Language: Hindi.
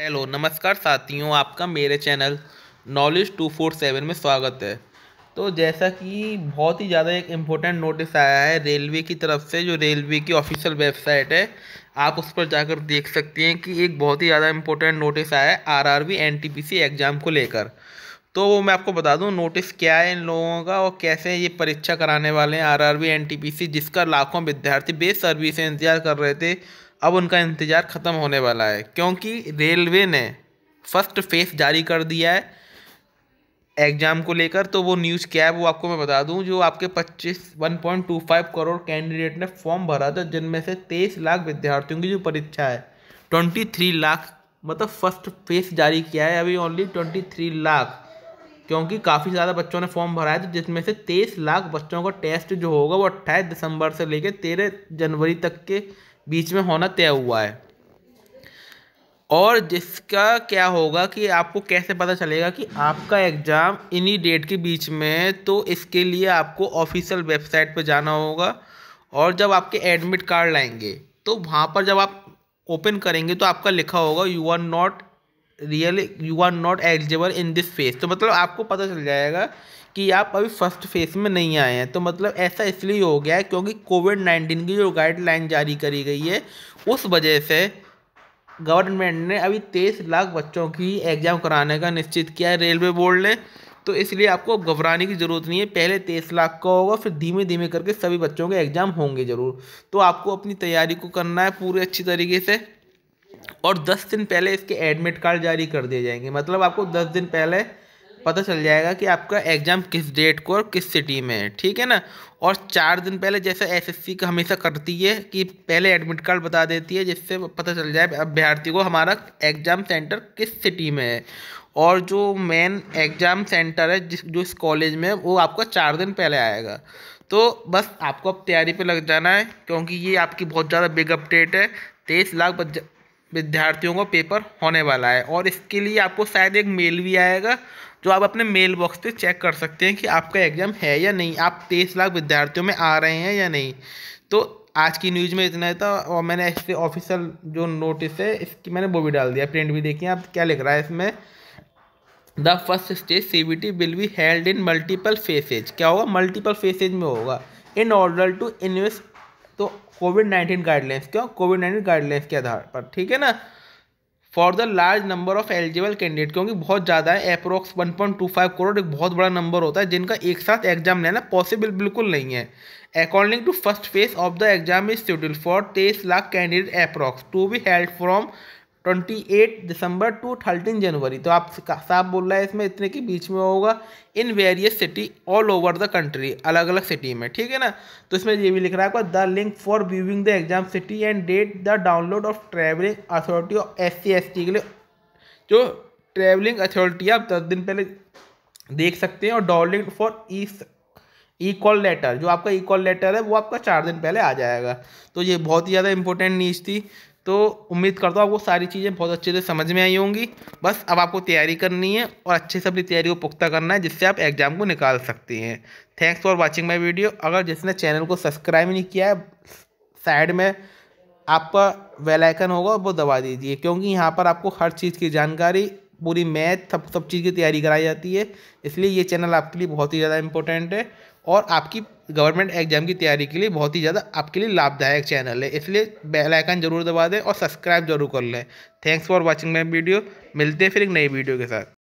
हेलो नमस्कार साथियों आपका मेरे channel knowledge two four seven में स्वागत है तो जैसा कि बहुत ही ज़्यादा एक इम्पोर्टेंट नोटिस आया है रेलवे की तरफ से जो रेलवे की ऑफिशियल वेबसाइट है आप उस पर जाकर देख सकते हैं कि एक बहुत ही ज़्यादा इम्पोर्टेंट नोटिस आया है आर आर एग्ज़ाम को लेकर तो वो मैं आपको बता दूं नोटिस क्या है इन लोगों का और कैसे ये परीक्षा कराने वाले हैं आर आर जिसका लाखों विद्यार्थी बेसब्री से इंतज़ार कर रहे थे अब उनका इंतज़ार ख़त्म होने वाला है क्योंकि रेलवे ने फर्स्ट फेस जारी कर दिया है एग्ज़ाम को लेकर तो वो न्यूज़ क्या है वो आपको मैं बता दूं जो आपके 25 1.25 करोड़ कैंडिडेट ने फॉर्म भरा था जिनमें से 23 लाख विद्यार्थियों की जो परीक्षा है 23 लाख मतलब फर्स्ट फेस जारी किया है अभी ओनली 23 लाख क्योंकि काफ़ी ज़्यादा बच्चों ने फॉर्म भरा है तो जिसमें से तेईस लाख बच्चों का टेस्ट जो होगा वो अट्ठाईस दिसंबर से लेकर तेरह जनवरी तक के बीच में होना तय हुआ है और जिसका क्या होगा कि आपको कैसे पता चलेगा कि आपका एग्ज़ाम इन्हीं डेट के बीच में है तो इसके लिए आपको ऑफिशियल वेबसाइट पर जाना होगा और जब आपके एडमिट कार्ड लाएंगे तो वहाँ पर जब आप ओपन करेंगे तो आपका लिखा होगा you are not real you are not eligible in this phase तो मतलब आपको पता चल जाएगा कि आप अभी फर्स्ट फेज में नहीं आए हैं तो मतलब ऐसा इसलिए हो गया है क्योंकि कोविड नाइन्टीन की जो गाइडलाइन जारी करी गई है उस वजह से गवर्नमेंट ने अभी तेईस लाख बच्चों की एग्ज़ाम कराने का निश्चित किया है रेलवे बोर्ड ने तो इसलिए आपको घबराने की ज़रूरत नहीं है पहले तेईस लाख का होगा फिर धीमे धीमे करके सभी बच्चों के एग्ज़ाम होंगे ज़रूर तो आपको अपनी तैयारी को करना है पूरे अच्छी तरीके से और दस दिन पहले इसके एडमिट कार्ड जारी कर दिए जाएंगे मतलब आपको दस दिन पहले पता चल जाएगा कि आपका एग्ज़ाम किस डेट को और किस सिटी में है ठीक है ना और चार दिन पहले जैसे एसएससी का हमेशा करती है कि पहले एडमिट कार्ड बता देती है जिससे पता चल जाए अभ्यर्थी को हमारा एग्ज़ाम सेंटर किस सिटी में है और जो मेन एग्ज़ाम सेंटर है जिस जो इस कॉलेज में वो आपका चार दिन पहले आएगा तो बस आपको अब तैयारी पर लग जाना है क्योंकि ये आपकी बहुत ज़्यादा बिग अपडेट है तेईस लाख विद्यार्थियों का पेपर होने वाला है और इसके लिए आपको शायद एक मेल भी आएगा जो आप अपने मेल बॉक्स पे चेक कर सकते हैं कि आपका एग्ज़ाम है या नहीं आप तेईस लाख विद्यार्थियों में आ रहे हैं या नहीं तो आज की न्यूज़ में इतना ही था और मैंने इससे ऑफिशियल जो नोटिस है इसकी मैंने वो भी डाल दिया प्रिंट भी देखिए आप क्या लिख रहा है इसमें the first stage C B T will be held in multiple phases क्या होगा मल्टीपल फेसेज में होगा इन ऑर्डर टू इन्वेस्ट तो कोविड नाइन्टीन गाइडलाइंस क्यों कोविड नाइन्टीन गाइडलाइंस के आधार पर ठीक है ना for the large number of eligible candidate क्योंकि बहुत ज़्यादा है अप्रोक्स 1.25 करोड़ एक बहुत बड़ा नंबर होता है जिनका एक साथ एग्जाम लेना पॉसिबल बिल्कुल नहीं है according to first phase of the exam is schedule for तेईस lakh candidate approx to be held from twenty eight December to thirteen January तो आप साफ बोल रहा है इसमें इतने के बीच में होगा in various city all over the country अलग अलग सिटी में ठीक है ना तो इसमें ये भी लिख रहा है आपका the link for viewing the exam city and date the download of travelling authority of S C S T के लिए जो ट्रैवलिंग अथॉरिटी आप दस दिन पहले देख सकते हैं और downloading for E E call letter जो आपका ई कॉल लेटर है वो आपका चार दिन पहले आ जाएगा तो ये बहुत ही ज़्यादा इंपॉर्टेंट नीच थी तो उम्मीद करता हूँ आपको सारी चीज़ें बहुत अच्छे से समझ में आई होंगी बस अब आपको तैयारी करनी है और अच्छे से अपनी तैयारी को पुख्ता करना है जिससे आप एग्जाम को निकाल सकते हैं thanks for watching my video अगर जिसने चैनल को सब्सक्राइब नहीं किया है साइड में आपका वेलाइकन होगा वो दबा दीजिए क्योंकि यहाँ पर आपको हर चीज़ की जानकारी पूरी मैथ सब सब चीज़ की तैयारी कराई जाती है इसलिए ये चैनल आपके लिए बहुत ही ज़्यादा इंपॉर्टेंट है और आपकी गवर्नमेंट एग्जाम की तैयारी के लिए बहुत ही ज़्यादा आपके लिए लाभदायक चैनल है इसलिए बेल आइकन जरूर दबा दें और सब्सक्राइब जरूर कर लें thanks for watching my video मिलते हैं फिर एक नई वीडियो के साथ